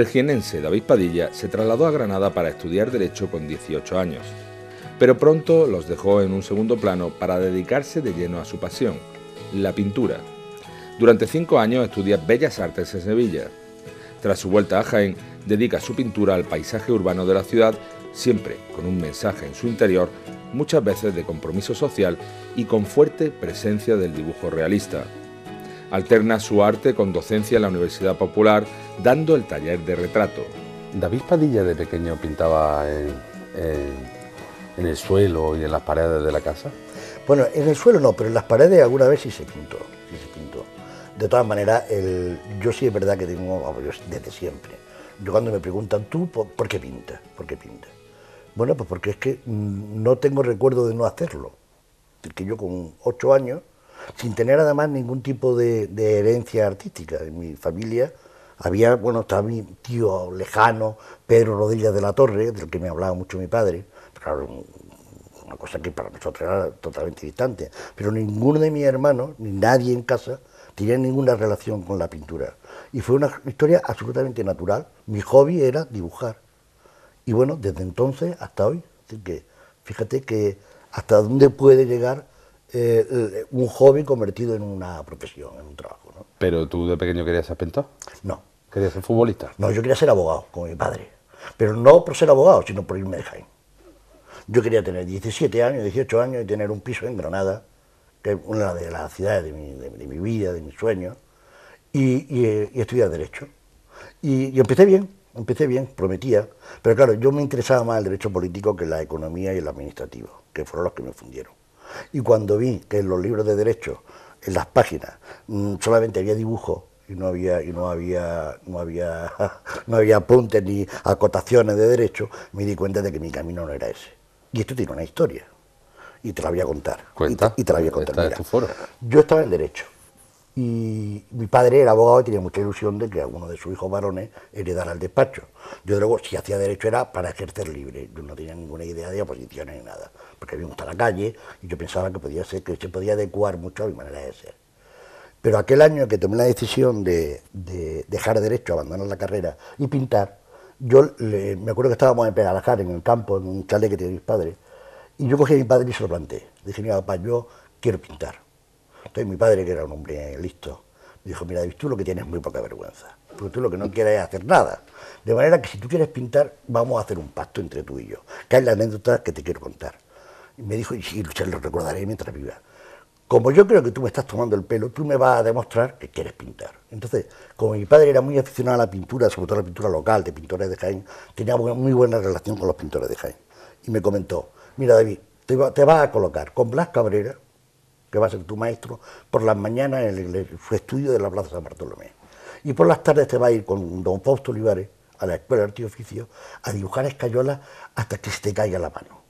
El jienense David Padilla se trasladó a Granada para estudiar Derecho con 18 años, pero pronto los dejó en un segundo plano para dedicarse de lleno a su pasión, la pintura. Durante cinco años estudia Bellas Artes en Sevilla. Tras su vuelta a Jaén, dedica su pintura al paisaje urbano de la ciudad, siempre con un mensaje en su interior, muchas veces de compromiso social y con fuerte presencia del dibujo realista. Alterna su arte con docencia en la Universidad Popular, dando el taller de retrato. David Padilla de pequeño pintaba en, el suelo y en las paredes de la casa. Bueno, en el suelo no, pero en las paredes alguna vez sí se pintó. se pintó. De todas maneras, yo sí es verdad que tengo, desde siempre, yo cuando me preguntan tú, ¿por, qué pintas? ¿Por qué pintas? Bueno, pues porque es que mm, no tengo recuerdo de no hacerlo. Que yo con ocho años sin tener además ningún tipo de, herencia artística. En mi familia había, bueno, estaba mi tío lejano, Pedro Rodríguez de la Torre, del que me hablaba mucho mi padre, claro, una cosa que para nosotros era totalmente distante, pero ninguno de mis hermanos, ni nadie en casa, tenía ninguna relación con la pintura. Y fue una historia absolutamente natural. Mi hobby era dibujar. Y bueno, desde entonces hasta hoy, que fíjate que hasta dónde puede llegar eh, un hobby convertido en una profesión, en un trabajo. ¿Pero tú de pequeño querías ser pintor? No. ¿Querías ser futbolista? No, yo quería ser abogado, como mi padre. Pero no por ser abogado, sino por irme de Jaén. Yo quería tener 17 años, 18 años y tener un piso en Granada, que es una de las ciudades de mi, vida, de mis sueños, eh, y, estudiar Derecho. Y, y, empecé bien, empecé bien, prometía. Pero claro, yo me interesaba más el derecho político que la economía y el administrativo, que fueron los que me fundieron. Y cuando vi que en los libros de derecho, en las páginas, mm, solamente había dibujos y no había y no había no había no había apuntes ni acotaciones de derecho, me di cuenta de que mi camino no era ese. Y esto tiene una historia y te la voy a contar. Cuenta. Y te, la voy a contar. tu foro. Yo estaba en derecho. Y mi padre era abogado y tenía mucha ilusión de que alguno de sus hijos varones heredara el despacho. Yo, luego, si hacía derecho era para ejercer libre. Yo no tenía ninguna idea de oposiciones ni nada, porque a mí me la calle y yo pensaba que, se podía adecuar mucho a mi manera de ser. Pero aquel año que tomé la decisión de, dejar derecho, abandonar la carrera y pintar, yo me acuerdo que estábamos en Pegalajar, en el campo, en un chalet que tenía mis padres, y yo cogí a mi padre y se lo planteé. Dije, mira, papá, yo quiero pintar entonces mi padre, que era un hombre listo, dijo, mira, David, tú lo que tienes es muy poca vergüenza, porque tú lo que no quieres es hacer nada. De manera que si tú quieres pintar, vamos a hacer un pacto entre tú y yo, que hay la anécdota que te quiero contar. Y me dijo, y sí, se lo recordaré mientras viva. Como yo creo que tú me estás tomando el pelo, tú me vas a demostrar que quieres pintar. Entonces, como mi padre era muy aficionado a la pintura, sobre todo a la pintura local de pintores de Jaén, tenía muy buena relación con los pintores de Jaén. Y me comentó, mira David, te vas a colocar con Blas Cabrera, que va a ser tu maestro, por las mañanas en el, estudio de la Plaza San Bartolomé. Y por las tardes te va a ir con don Fausto Olivares a la Escuela de Arte y Oficio a dibujar Escayola hasta que se te caiga la mano.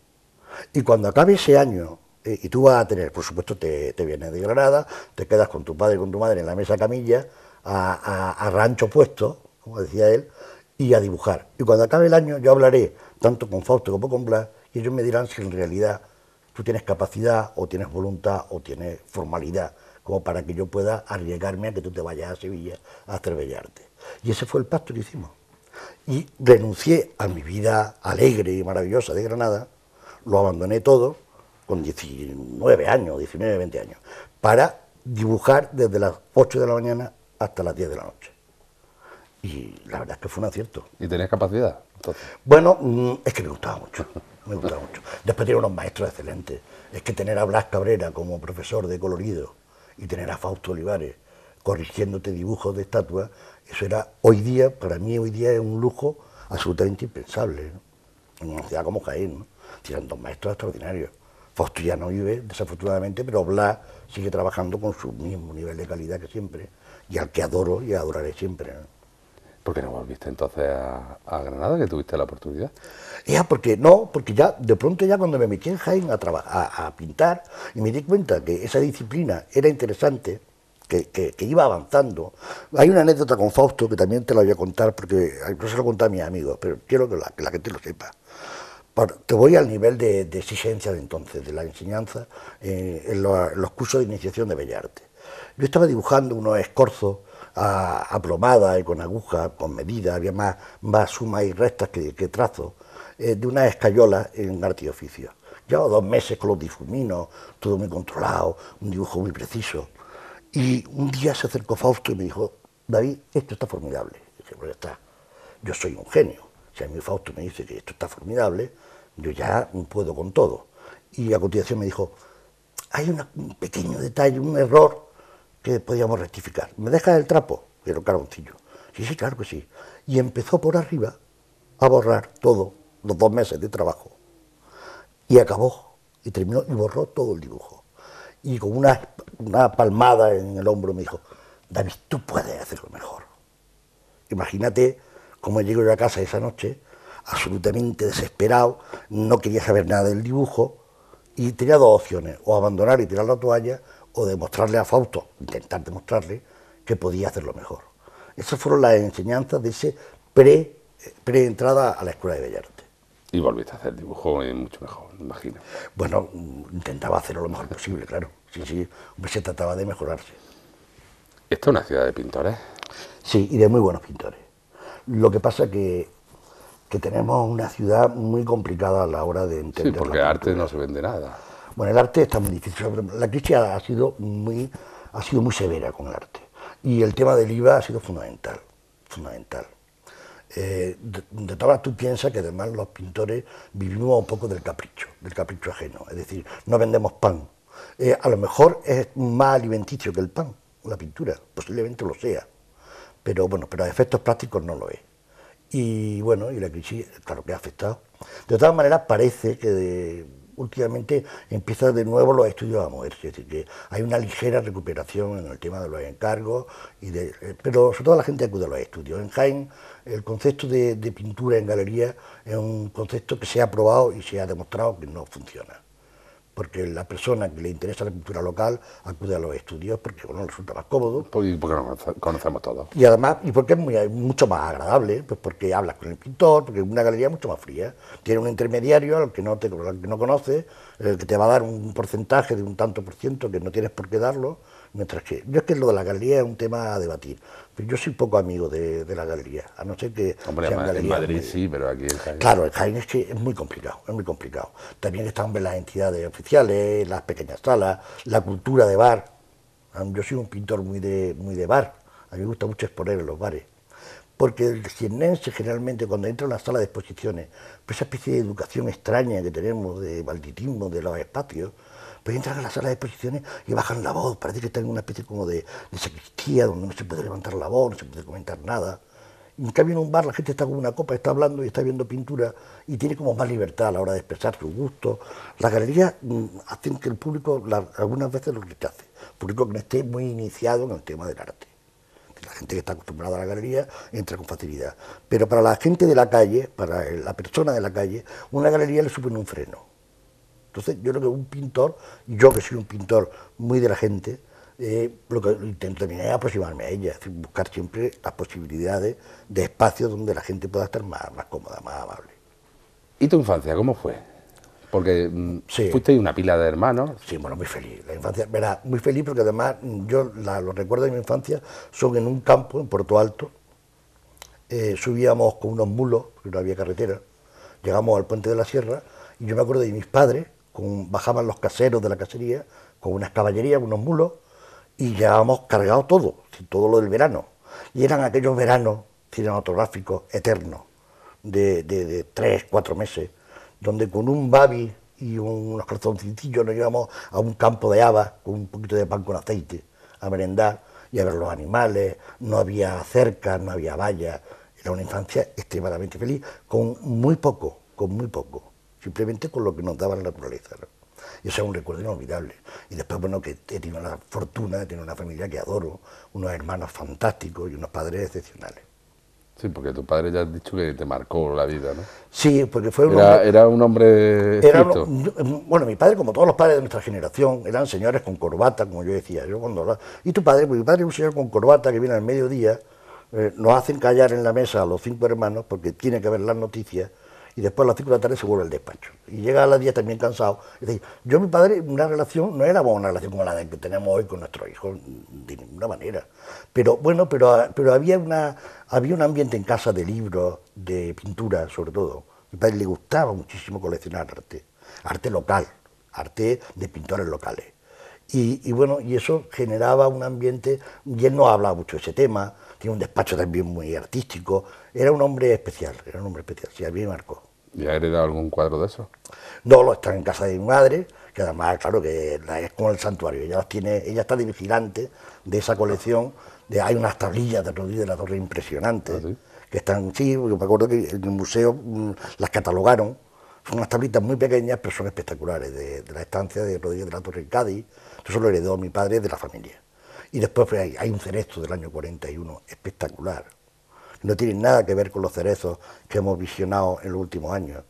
Y cuando acabe ese año, eh, y tú vas a tener, por supuesto, te, te, vienes de Granada, te quedas con tu padre y con tu madre en la mesa camilla, a rancho puesto, como decía él, y a dibujar. Y cuando acabe el año yo hablaré tanto con Fausto como con Blas y ellos me dirán si en realidad tú tienes capacidad o tienes voluntad o tienes formalidad como para que yo pueda arriesgarme a que tú te vayas a Sevilla a estrellarte. Y ese fue el pacto que hicimos. Y renuncié a mi vida alegre y maravillosa de Granada, lo abandoné todo con 19 años, 19, 20 años, para dibujar desde las 8 de la mañana hasta las 10 de la noche y la verdad es que fue un acierto. ¿Y tenías capacidad? Bueno, mm, es que me gustaba mucho, me gustaba mucho. Después tenía unos maestros excelentes. Es que tener a Blas Cabrera como profesor de colorido y tener a Fausto Olivares corrigiéndote dibujos de estatuas, eso era hoy día, para mí hoy día es un lujo absolutamente impensable. ¿no? En una ciudad como ¿no? Tienen dos maestros extraordinarios. Fausto ya no vive, desafortunadamente, pero Blas sigue trabajando con su mismo nivel de calidad que siempre, y al que adoro y adoraré siempre. ¿Por qué no volviste entonces a, Granada, que tuviste la oportunidad. Ya, porque no, porque ya de pronto ya cuando me metí en Jaén a, pintar y me di cuenta que esa disciplina era interesante, que, iba avanzando. Hay una anécdota con Fausto que también te la voy a contar, porque no se lo conté a mis amigos, pero quiero que la, que gente lo sepa. te voy al nivel de, exigencia de entonces, de la enseñanza eh, en, los, los cursos de iniciación de Bellarte. Yo estaba dibujando unos escorzos ...aplomada, y con aguja, con medida había más, más sumas y restas que, que trazos, eh, de una escayola en arte y oficio. Llevo dos meses con los difuminos, todo muy controlado, un dibujo muy preciso. Y un día se acercó Fausto y me dijo, David, esto está formidable. dije, pues está, yo soy un genio. Si a mí Fausto me dice que esto está formidable, yo ya no puedo con todo. Y a continuación me dijo, hay un pequeño detalle, un error que podíamos rectificar. ¿Me dejas el trapo? pero caroncillo. Sí, sí, claro que sí. Y empezó por arriba a borrar todo, los dos meses de trabajo. Y acabó, y terminó, y borró todo el dibujo. Y con una, palmada en el hombro me dijo, David, tú puedes hacerlo mejor. Imagínate cómo llego yo a casa esa noche, absolutamente desesperado, no quería saber nada del dibujo, y tenía dos opciones, o abandonar y tirar la toalla, o demostrarle a Fausto, intentar demostrarle, que podía hacerlo mejor. Esas fueron las enseñanzas de ese pre, entrada a la Escuela de Bellas Y volviste a hacer dibujo eh, mucho mejor, me imagino. Bueno, intentaba hacerlo lo mejor posible, claro. Sí, sí, se trataba de mejorarse. Esto es una ciudad de pintores. Sí, y de muy buenos pintores. Lo que pasa que que tenemos una ciudad muy complicada a la hora de entender. Sí, porque arte no se vende nada. Bueno, el arte está muy difícil. La crisis ha sido muy, ha sido muy severa con el arte. Y el tema del IVA ha sido fundamental, fundamental. Eh, de, todas maneras, tú piensas que además los pintores vivimos un poco del capricho, del capricho ajeno. Es decir, no vendemos pan. Eh, a lo mejor es más alimenticio que el pan, la pintura, posiblemente lo sea. Pero bueno, pero a efectos prácticos no lo es. Y bueno, y la crisis, claro que ha afectado. De todas maneras, parece que de, últimamente empieza de nuevo los estudios a moverse, es decir, que hay una ligera recuperación en el tema de los encargos, y eh, pero sobre todo la gente acude a los estudios. En Jaén el concepto de, de pintura en galería es un concepto que se ha probado y se ha demostrado que no funciona porque la persona que le interesa la cultura local acude a los estudios porque bueno, resulta más cómodo. Pues, y porque conocemos todos. Y además, y porque es mucho más agradable, pues porque hablas con el pintor, porque es una galería mucho más fría. Tiene un intermediario al que no, te, que no conoces, el que te va a dar un porcentaje de un tanto por ciento que no tienes por qué darlo, mientras que yo es que lo de la galería es un tema a debatir. Yo soy poco amigo de, la galería, a no ser que en Madrid sí, pero aquí Claro, en Jaén es que es muy complicado, es muy complicado. También están las entidades oficiales, las pequeñas salas, la cultura de bar. Ah, yo soy un pintor muy de, muy de bar, a mí me gusta mucho exponer en los bares. Porque el cienense, generalmente cuando entra en una sala de exposiciones, pues esa especie de educación extraña que tenemos de balditismo de los espacios, pues entran a la sala de exposiciones y bajan la voz, parece que están en una especie como de, de sacristía donde no se puede levantar la voz, no se puede comentar nada. En cambio, en un bar la gente está con una copa, está hablando y está viendo pintura y tiene como más libertad a la hora de expresar su gusto. Las galerías mm, hacen que el público algunas veces lo rechace. público que no esté muy iniciado en el tema del arte. La gente que está acostumbrada a la galería entra con facilidad. Pero para la gente de la calle, para la persona de la calle, una galería le supone un freno entonces yo creo que un pintor, yo que soy un pintor muy de la gente, eh, lo que intento también es aproximarme a ella, es decir, buscar siempre las posibilidades de espacios donde la gente pueda estar más, cómoda, más amable. ¿Y tu infancia cómo fue? Porque mm, fuiste una pila de hermanos. Sí, bueno, muy feliz. La infancia, era muy feliz porque además mm, yo los recuerdos de mi infancia son en un campo, en Puerto Alto. Eh, subíamos con unos mulos, porque no había carretera. Llegamos al puente de la Sierra y yo me acuerdo de mis padres bajaban los caseros de la cacería con unas caballerías, unos mulos, y llevábamos cargado todo, todo lo del verano. Y eran aquellos veranos cinematográficos eternos, de, de, de tres, cuatro meses, donde con un babi y unos calzoncillos nos llevamos a un campo de habas con un poquito de pan con aceite a merendar y a ver los animales, no había cerca, no había vallas, era una infancia extremadamente feliz, con muy poco, con muy poco simplemente con lo que nos daba la naturaleza. Y eso es un recuerdo inolvidable. Y después, bueno, que he tenido la fortuna de tener una familia que adoro, unos hermanos fantásticos y unos padres excepcionales. Sí, porque tu padre ya has dicho que te marcó la vida, ¿no? Sí, porque fue un era, hombre... Era un hombre... Em, bueno, mi padre, como todos los padres de nuestra generación, eran señores con corbata, como yo decía. Yo cuando y tu padre, mi padre es un señor con corbata que viene al mediodía, eh, nos hacen callar en la mesa a los cinco hermanos porque tiene que haber las noticias y después a las 5 de la tarde se vuelve al despacho. Y llega a las 10 también cansado. yo mi padre, una relación, no era una relación como la que tenemos hoy con nuestros hijos, de ninguna manera. Pero bueno, pero, ah, pero había, una, había un ambiente en casa de libros, de pintura sobre todo. A mi padre le gustaba muchísimo coleccionar arte, arte local, arte de pintores locales. Y, bueno, y eso generaba un ambiente, y él no hablaba mucho de ese tema, tiene un despacho también muy artístico, era un hombre especial, era un hombre especial, si a mí me marcó. ¿Y ha heredado algún cuadro de eso? No, lo está en casa de mi madre, que además, claro, que es como el santuario, ella, tiene, ella está de vigilante de esa colección, de, hay unas tablillas de Rodríguez de la Torre impresionantes, ah, que están, sí, yo me acuerdo que en el museo mm, las catalogaron, son unas tablitas muy pequeñas, pero son espectaculares, de, de la estancia de Rodríguez de la Torre en Cádiz, eso lo heredó mi padre de la familia. Y después pues, hay, un cerezo del año 41 espectacular. No tiene nada que ver con los cerezos que hemos visionado en los últimos años,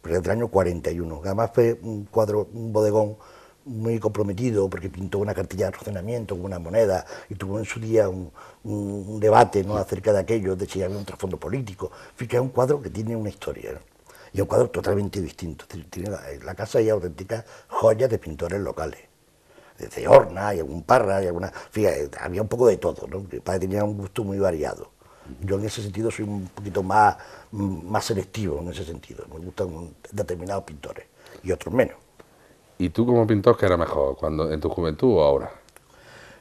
pero es del año 41. Además fue un cuadro, un bodegón muy comprometido porque pintó una cartilla de almacenamiento con una moneda y tuvo en su día un, debate ¿no? acerca de aquello, de si había un trasfondo político. Fíjate, es un cuadro que tiene una historia y es un cuadro totalmente distinto. Tiene la, casa y auténtica, joya de pintores locales. ...de Horna y algún Parra y alguna... Fíjate, había un poco de todo, ¿no? Mi padre tenía un gusto muy variado. Yo en ese sentido soy un poquito más, más selectivo, en ese sentido. Me gustan determinados pintores y otros menos. ¿Y tú como pintor qué era mejor, cuando en tu juventud o ahora?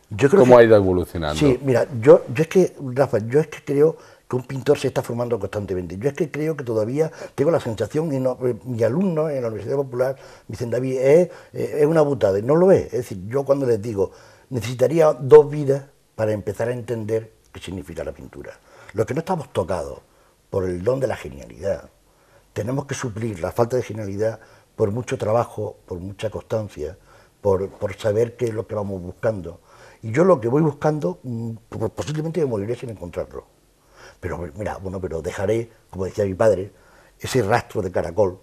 Yo creo ¿Cómo ha ido evolucionando? Sí, mira, yo, yo es que, Rafa, yo es que creo que un pintor se está formando constantemente. Yo es que creo que todavía tengo la sensación, y eh, mi alumno en la Universidad Popular me dicen, David, es, eh, una butada, no lo es. Es decir, yo cuando les digo, necesitaría dos vidas para empezar a entender qué significa la pintura. Los que no estamos tocados por el don de la genialidad, tenemos que suplir la falta de genialidad por mucho trabajo, por mucha constancia, por, por saber qué es lo que vamos buscando. Y yo lo que voy buscando, mm, pues posiblemente me moriré sin encontrarlo. Pero mira, bueno, pero dejaré, como decía mi padre, ese rastro de caracol,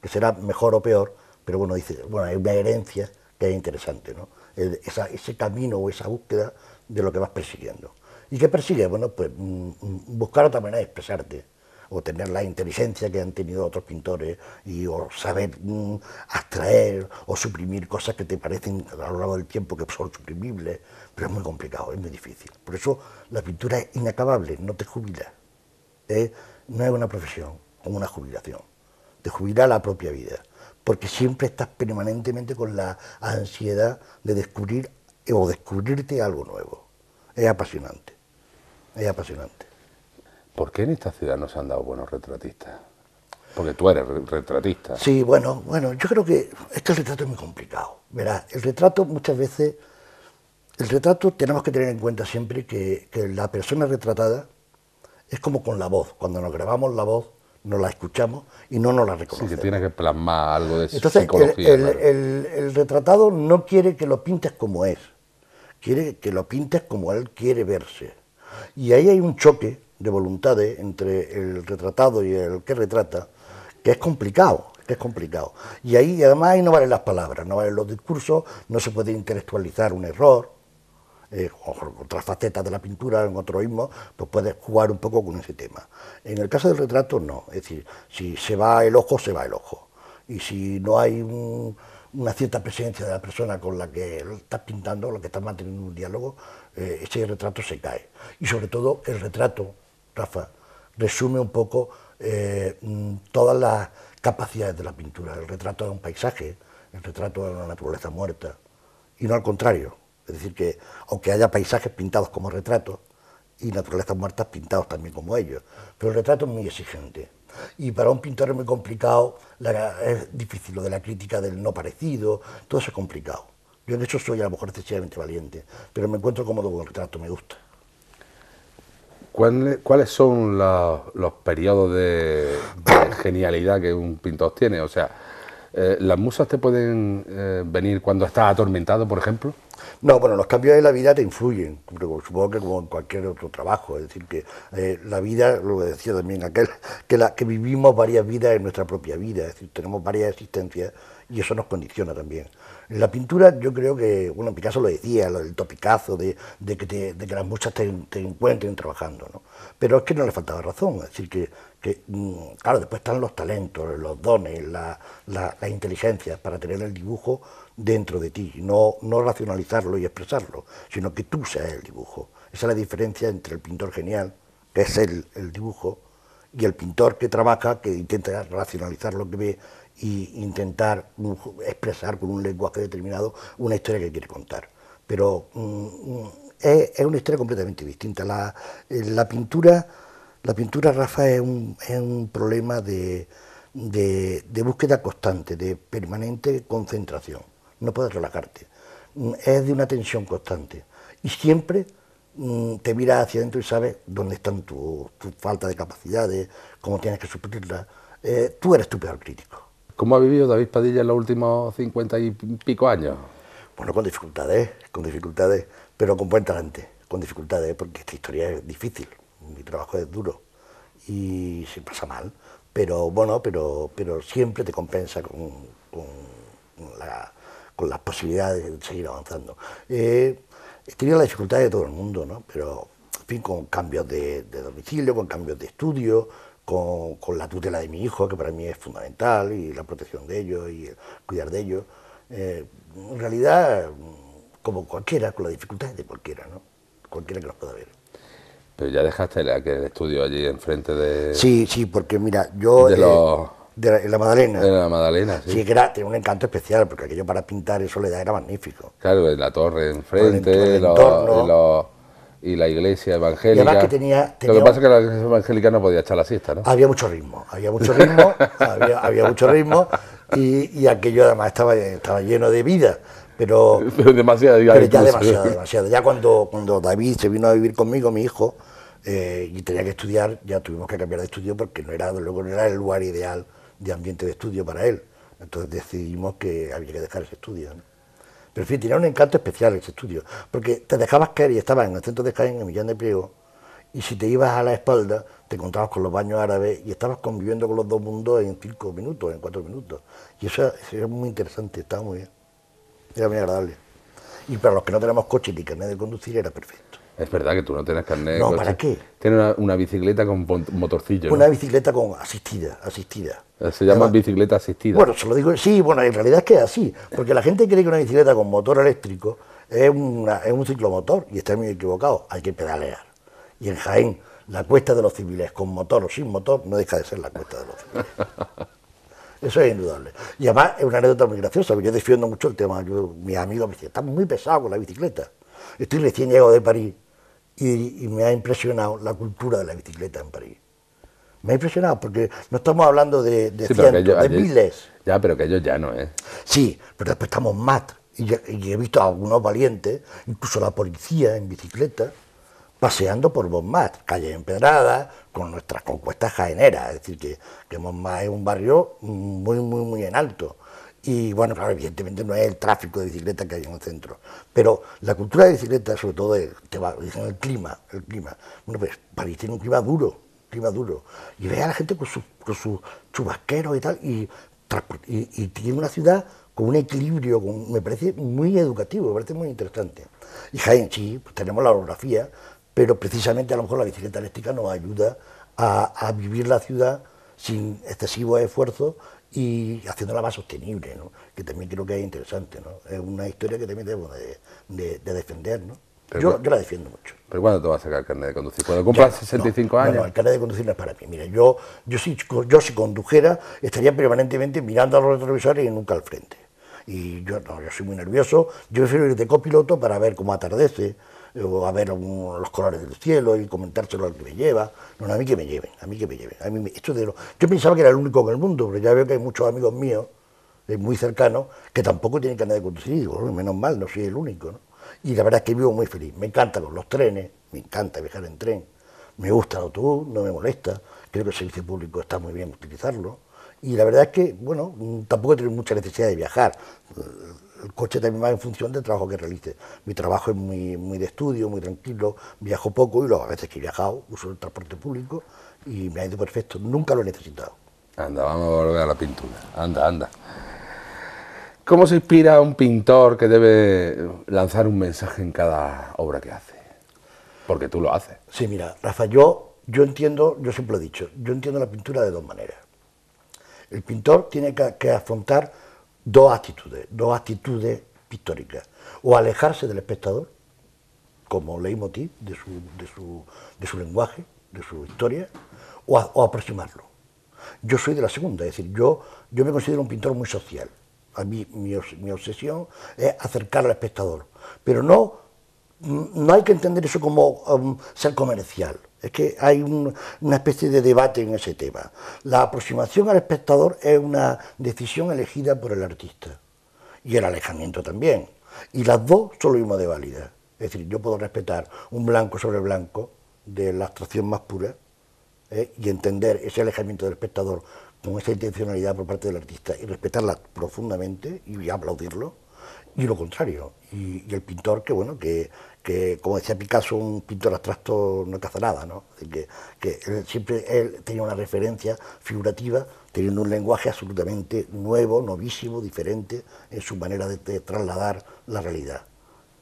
que será mejor o peor, pero bueno, dice, bueno, hay una herencia que es interesante, ¿no? ese camino o esa búsqueda de lo que vas persiguiendo. ¿Y qué persigue Bueno, pues mm, mm, buscar otra manera de expresarte o tener la inteligencia que han tenido otros pintores, y, o saber mm, abstraer o suprimir cosas que te parecen a lo largo del tiempo que son suprimibles, pero es muy complicado, es muy difícil. Por eso la pintura es inacabable, no te jubila. ¿eh? no es una profesión, como una jubilación. Te jubila la propia vida, porque siempre estás permanentemente con la ansiedad de descubrir o descubrirte algo nuevo. Es apasionante, es apasionante. ¿Por qué en esta ciudad no se han dado buenos retratistas? Porque tú eres retratista. Sí, bueno, bueno, yo creo que es que el retrato es muy complicado. Verás, el retrato muchas veces, el retrato tenemos que tener en cuenta siempre que, la persona retratada es como con la voz. Cuando nos grabamos la voz, nos la escuchamos y no nos la reconocemos. Sí, que tiene que plasmar algo de Entonces, psicología. El, el, retratado no quiere que lo pintes como es, quiere que lo pintes como él quiere verse. Y ahí hay un choque de voluntades entre el retratado y el que retrata, que es complicado, que es complicado. Y ahí además ahí no valen las palabras, no valen los discursos, no se puede intelectualizar un error, eh, otras facetas de la pintura, en otro ritmo, pues puedes jugar un poco con ese tema. En el caso del retrato no, es decir, si se va el ojo, se va el ojo. Y si no hay una cierta presencia de la persona con la que estás pintando, con la que estás manteniendo un diálogo, eh, ese retrato se cae. Y sobre todo el retrato Rafa resume un poco eh, mm, todas las capacidades de la pintura, el retrato es un paisaje, el retrato es una naturaleza muerta, y no al contrario. Es decir, que aunque haya paisajes pintados como retratos y naturalezas muertas pintados también como ellos, pero el retrato es muy exigente. Y para un pintor es muy complicado, es difícil lo de la crítica del no parecido, todo eso es complicado. Yo en eso soy a lo mejor excesivamente valiente, pero me encuentro cómodo con el retrato, me gusta. ¿Cuáles son los, periodos de, genialidad que un pintor tiene? O sea, eh, ¿las musas te pueden eh, venir cuando estás atormentado, por ejemplo? No, bueno, los cambios de la vida te influyen, supongo que como en cualquier otro trabajo, es decir, que eh, la vida, lo que decía también aquel, que, que vivimos varias vidas en nuestra propia vida, es decir, tenemos varias existencias y eso nos condiciona también. En la pintura yo creo que, bueno, Picasso lo decía, lo del topicazo, de, que, las muchas te, encuentren trabajando, ¿no? Pero es que no le faltaba razón, es decir, que, mm, claro, después están los talentos, los dones, las inteligencias la inteligencia para tener el dibujo dentro de ti, no, no racionalizarlo y expresarlo, sino que tú seas el dibujo. Esa es la diferencia entre el pintor genial, que es el, dibujo, y el pintor que trabaja, que intenta racionalizar lo que ve e intentar expresar con un lenguaje determinado una historia que quiere contar. Pero mm, mm, es, una historia completamente distinta. Eh, la, pintura, la pintura, Rafa, es un, problema de búsqueda constante, de permanente concentración no puedes relajarte. Mm, es de una tensión constante. Y siempre mm, te miras hacia adentro y sabes dónde están tus tu falta de capacidades, cómo tienes que suplirlas. Eh, tú eres tu peor crítico. ¿Cómo ha vivido David Padilla en los últimos 50 y pico años? Bueno, con dificultades, con dificultades, pero con buen talento, con dificultades, porque esta historia es difícil, mi trabajo es duro y se pasa mal, pero bueno, pero, pero siempre te compensa con, con la, con las posibilidades de seguir avanzando. Eh, he tenido la dificultad de todo el mundo, ¿no? pero fin, con cambios de, domicilio, con cambios de estudio, con, la tutela de mi hijo, que para mí es fundamental, y la protección de ellos, y el cuidar de ellos. Eh, en realidad, como cualquiera, con las dificultades de cualquiera, ¿no? cualquiera que los pueda ver. Pero ya dejaste el, el estudio allí enfrente de... Sí, sí, porque mira, yo... Eh, de la, Madalena. Madalena, sí. que era, tenía un encanto especial, porque aquello para pintar en soledad era magnífico. Claro, la torre enfrente, y la iglesia evangélica. Lo que pasa es que la iglesia evangélica no podía echar la siesta, ¿no? Había mucho ritmo, había mucho ritmo, había, mucho ritmo, y, aquello además estaba, estaba lleno de vida. Pero, demasiado, ya, demasiado, Ya cuando, cuando David se vino a vivir conmigo, mi hijo, eh, y tenía que estudiar, ya tuvimos que cambiar de estudio porque no era, luego no era el lugar ideal de ambiente de estudio para él. Entonces decidimos que había que dejar ese estudio. Pero en fin, tenía un encanto especial ese estudio, porque te dejabas caer y estabas en el centro de Jaén, en millón de Pliego, y si te ibas a la espalda, te encontrabas con los baños árabes y estabas conviviendo con los dos mundos en cinco minutos, en cuatro minutos. Y eso, eso era muy interesante, estaba muy bien. Era muy agradable. Y para los que no tenemos coche ni carnet de conducir, era perfecto. Es verdad que tú no tienes carnet. No, ¿para qué? Tienes una, bicicleta con motorcillo. Una bicicleta con asistida, asistida. Se llama bicicleta asistida. Bueno, se lo digo, sí, bueno, en realidad es que es así, porque la gente cree que una bicicleta con motor eléctrico es, un ciclomotor y está muy equivocado, hay que pedalear. Y en Jaén, la cuesta de los civiles, con motor o sin motor, no deja de ser la cuesta de los civiles. Eso es indudable. Y además es una anécdota muy graciosa, yo defiendo mucho el tema. Yo, mis amigos me dicen, estás muy pesado con la bicicleta. Estoy recién llegado de París y, me ha impresionado la cultura de la bicicleta en París. Me ha impresionado porque no estamos hablando de, de miles. Ya, pero que ellos ya no, ¿eh? Sí, pero después estamos más. Y, he visto a algunos valientes, incluso la policía en bicicleta, paseando por Montmartre, calle empedradas, con nuestras concuestas jaeneras. Es decir, que, que Montmartre es un barrio muy, muy, muy en alto. Y bueno, claro, evidentemente no es el tráfico de bicicleta que hay en el centro, pero la cultura de bicicleta, sobre todo, eh, va, el clima, el clima. Bueno, pues París tiene un clima duro, clima duro. Y ve a la gente con sus chubasqueros y tal, y, tiene una ciudad con un equilibrio, me parece muy educativo, me parece muy interesante. Y Jaén, sí, pues tenemos la orografía, pero precisamente a lo mejor la bicicleta eléctrica nos ayuda a, a vivir la ciudad sin excesivos esfuerzos y haciéndola más sostenible, que también creo que es interesante. Es una historia que también debo de, defender. Yo, la defiendo mucho. ¿Pero cuándo te vas a sacar el carnet de conducir? ¿Cuando cumplas 65 años? No, el carnet de conducir no es para mí. Mira, yo, yo, si, yo si condujera estaría permanentemente mirando a los retrovisores y nunca al frente. Y yo no, yo soy muy nervioso. Yo prefiero ir de copiloto para ver cómo atardece, eh, o a ver los colores del cielo y comentárselo al que me lleva. No, a mí que me lleven, a mí que me lleven. A esto de lo, yo pensaba que era el único en el mundo, pero ya veo que hay muchos amigos míos, eh, muy cercanos, que tampoco tienen que andar de conducir. menos mal, no soy el único. ¿no? Y la verdad es que vivo muy feliz. Me encanta los trenes, me encanta viajar en tren. Me gusta el autobús, no me molesta. Creo que el servicio público está muy bien utilizarlo. Y la verdad es que, bueno, mm, tampoco tengo mucha necesidad de viajar el coche también va en función del trabajo que realice. Mi trabajo es muy, muy de estudio, muy tranquilo, viajo poco y a veces que he viajado uso el transporte público y me ha ido perfecto, nunca lo he necesitado. Anda, vamos a volver a la pintura, anda, anda. ¿Cómo se inspira un pintor que debe lanzar un mensaje en cada obra que hace? Porque tú lo haces. Sí, mira, Rafa, yo, entiendo, yo siempre lo he dicho, yo entiendo la pintura de dos maneras. El pintor tiene que afrontar dos actitudes, dos actitudes pictóricas. O alejarse del espectador, como leitmotiv de su, de su, lenguaje, de su historia, o, aproximarlo. Yo soy de la segunda, es decir, yo, yo me considero un pintor muy social. A mí mi, mi obsesión es acercar al espectador, pero no no hay que entender eso como um, ser comercial. Es que hay una especie de debate en ese tema. La aproximación al espectador es una decisión elegida por el artista y el alejamiento también. Y las dos son lo mismo de válida, Es decir, yo puedo respetar un blanco sobre blanco de la abstracción más pura ¿eh? y entender ese alejamiento del espectador con esa intencionalidad por parte del artista y respetarla profundamente y aplaudirlo y lo contrario. Y, el pintor que, bueno, que, como decía Picasso, un pintor abstracto no caza nada, ¿no? que, siempre él tenía una referencia figurativa, teniendo un lenguaje absolutamente nuevo, novísimo, diferente en su manera de, trasladar la realidad,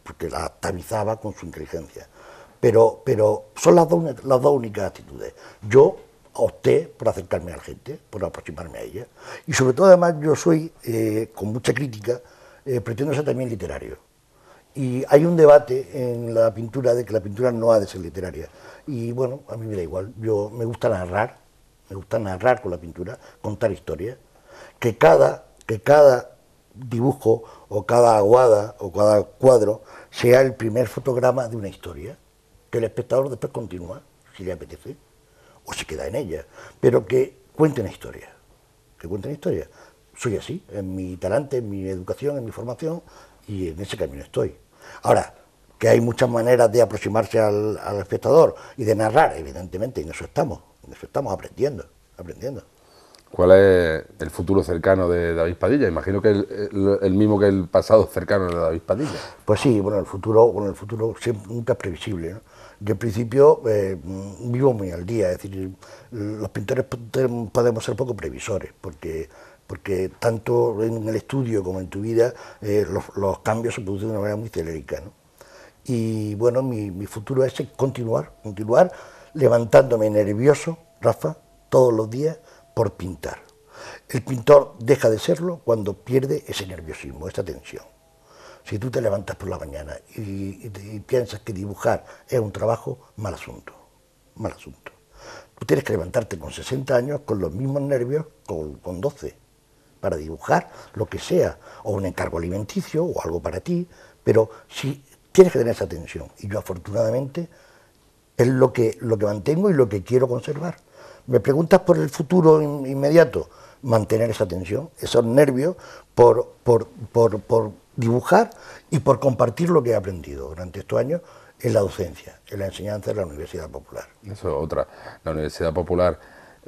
porque la tamizaba con su inteligencia. Pero, pero son las dos, las dos únicas actitudes. Yo opté por acercarme a la gente, por aproximarme a ella. Y sobre todo, además, yo soy, eh, con mucha crítica, eh, pretendo ser también literario. Y hay un debate en la pintura de que la pintura no ha de ser literaria. Y bueno, a mí me da igual. Yo me gusta narrar, me gusta narrar con la pintura, contar historias. Que cada, que cada dibujo o cada aguada o cada cuadro sea el primer fotograma de una historia, que el espectador después continúa, si le apetece, o se queda en ella, pero que cuente una historia, que cuente una historia soy así, en mi talante, en mi educación, en mi formación, y en ese camino estoy. Ahora, que hay muchas maneras de aproximarse al, espectador y de narrar, evidentemente, en eso estamos, en eso estamos aprendiendo, aprendiendo. ¿Cuál es el futuro cercano de David Padilla? Imagino que el, mismo que el pasado cercano de David Padilla. Pues sí, bueno, el futuro, bueno, el futuro siempre, nunca es previsible. ¿no? Yo en principio eh, vivo muy al día, es decir, los pintores podemos ser poco previsores, porque porque tanto en el estudio como en tu vida eh, los, cambios se producen de una manera muy celérica. Y bueno, mi, futuro es continuar, continuar levantándome nervioso, Rafa, todos los días por pintar. El pintor deja de serlo cuando pierde ese nerviosismo, esa tensión. Si tú te levantas por la mañana y, piensas que dibujar es un trabajo, mal asunto, mal asunto. Tú tienes que levantarte con 60 años, con los mismos nervios, con, con 12 para dibujar, lo que sea, o un encargo alimenticio o algo para ti, pero si tienes que tener esa tensión. Y yo afortunadamente es lo que, lo que mantengo y lo que quiero conservar. Me preguntas por el futuro inmediato, mantener esa tensión, esos nervios por, por, por dibujar y por compartir lo que he aprendido durante estos años en la docencia, en la enseñanza de la Universidad Popular. Eso otra. La Universidad Popular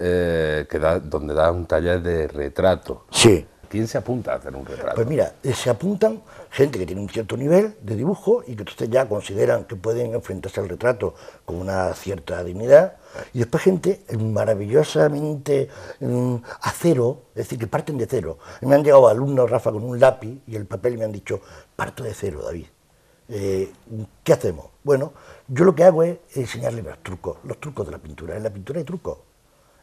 eh, que donde da un taller de retrato. Sí. ¿Quién se apunta a hacer un retrato? Pues mira, eh, se apuntan gente que tiene un cierto nivel de dibujo y que ustedes ya consideran que pueden enfrentarse al retrato con una cierta dignidad. Y después gente maravillosamente mm, a cero, es decir, que parten de cero. Me han llegado alumnos, Rafa, con un lápiz y el papel y me han dicho, parto de cero, David. Eh, ¿Qué hacemos? Bueno, yo lo que hago es enseñarles los trucos, los trucos de la pintura. En la pintura hay trucos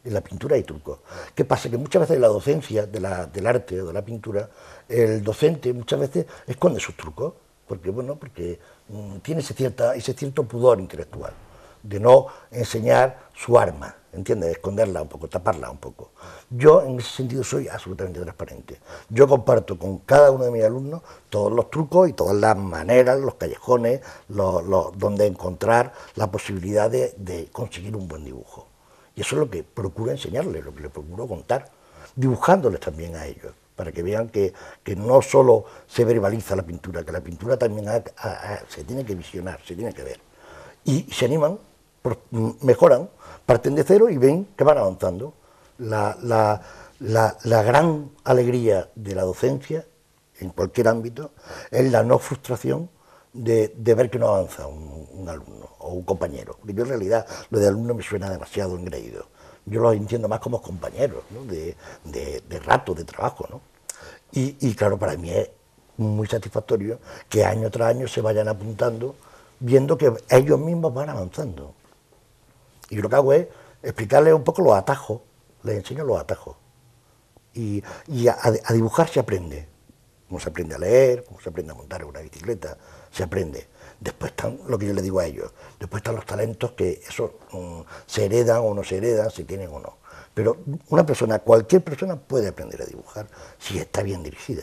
en la pintura hay trucos. ¿Qué pasa? Que muchas veces en la docencia del arte o de la pintura, el docente muchas veces esconde sus trucos, porque bueno, porque mm, tiene ese, cierto pudor intelectual de no enseñar su arma, ¿entiendes? Esconderla un poco, taparla un poco. Yo en ese sentido soy absolutamente transparente. Yo comparto con cada uno de mis alumnos todos los trucos y todas las maneras, los callejones, donde encontrar la posibilidad de conseguir un buen dibujo. Y eso es lo que procuro enseñarles, lo que les procuro contar, dibujándoles también a ellos, para que vean que, no solo se verbaliza la pintura, que la pintura también se tiene que visionar, se tiene que ver. Y se animan, mejoran, parten de cero y ven que van avanzando. la gran alegría de la docencia, en cualquier ámbito, es la no frustración de, ver que no avanza un, alumno o un compañero. Porque yo en realidad lo de alumno me suena demasiado engreído. Yo lo entiendo más como compañeros de, de, rato, de trabajo. Y, claro, para mí es muy satisfactorio que año tras año se vayan apuntando, viendo que ellos mismos van avanzando. Y yo lo que hago es explicarles un poco los atajos, les enseño los atajos. Y, a, a, dibujar se aprende, Como se aprende a leer, como se aprende a montar una bicicleta, se aprende. Después están lo que yo le digo a ellos, después están los talentos que eso mm, se heredan o no se heredan, si tienen o no. Pero una persona, cualquier persona puede aprender a dibujar si está bien dirigida.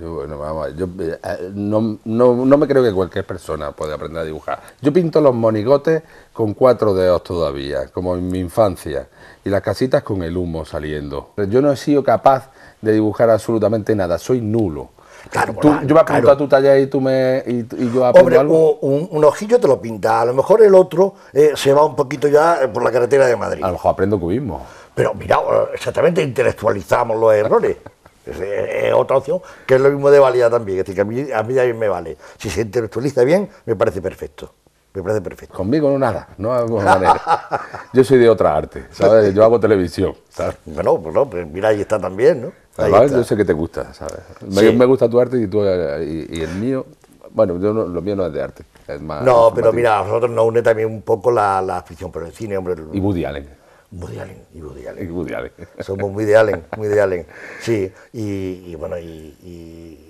yo eh, ah, no, no, me creo que cualquier persona pueda aprender a dibujar. Yo pinto los monigotes con cuatro dedos todavía, como en mi infancia, y las casitas con el humo saliendo. Yo no he sido capaz de dibujar absolutamente nada, soy nulo yo me apunto a tu talla y tú me y, yo apunto algo. Un, ojillo te lo pinta, a lo mejor el otro eh, se va un poquito ya por la carretera de Madrid. A lo mejor aprendo cubismo. Pero mira, exactamente intelectualizamos los errores. Es, otra opción, que es lo mismo de valía también. Es decir, que a mí, a mí me vale. Si se intelectualiza bien, me parece perfecto. Me parece perfecto. Conmigo no nada, no hago manera. Yo soy de otra arte, ¿sabes? Yo hago televisión. Bueno, pues no, pues mira, ahí está también, ¿no? yo sé que te gusta, ¿sabes? Me, me gusta tu arte eh, y, y, el mío. Bueno, yo no, lo mío no es de arte. Es más no, pero mira, a nosotros nos une también un poco la, afición por el cine, hombre. Y Woody Allen. Woody Allen, y Woody Allen. Y Woody Allen. Somos muy de Allen, muy de Allen. Sí, y, y bueno, y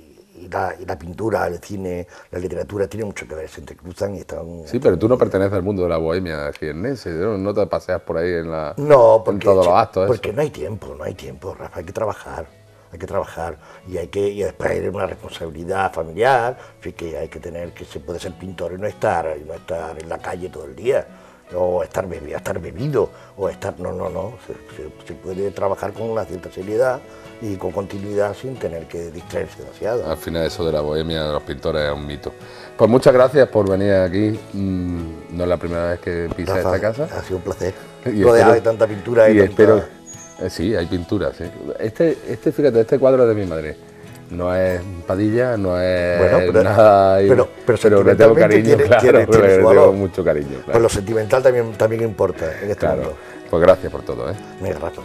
la, pintura, el cine, la literatura, tiene mucho que ver, se entrecruzan y están... Sí, pero tú no perteneces al mundo de la bohemia jiennense, ¿no? no te paseas por ahí en, la, no, porque, todos los actos. Porque no hay tiempo, no hay tiempo, Rafa, hay que trabajar, hay que trabajar y hay que y después hay una responsabilidad familiar, que hay que tener que se puede ser pintor y no estar, y no estar en la calle todo el día o estar bebido, estar o estar, no, no, no, se puede trabajar con una cierta seriedad y con continuidad sin tener que distraerse demasiado. Al final eso de la bohemia de los pintores es un mito. Pues muchas gracias por venir aquí. Mm, no es la primera vez que pisa esta casa. Ha sido un placer. Rodeado de tanta pintura. Y, espero, eh, sí, hay pinturas. Este, este, fíjate, este cuadro es de mi madre. No es Padilla, no es bueno, nada. Pero, pero, le tengo cariño, claro, le tengo mucho cariño. Pues lo sentimental también, también importa en este claro. Pues gracias por todo. ¿eh? rato.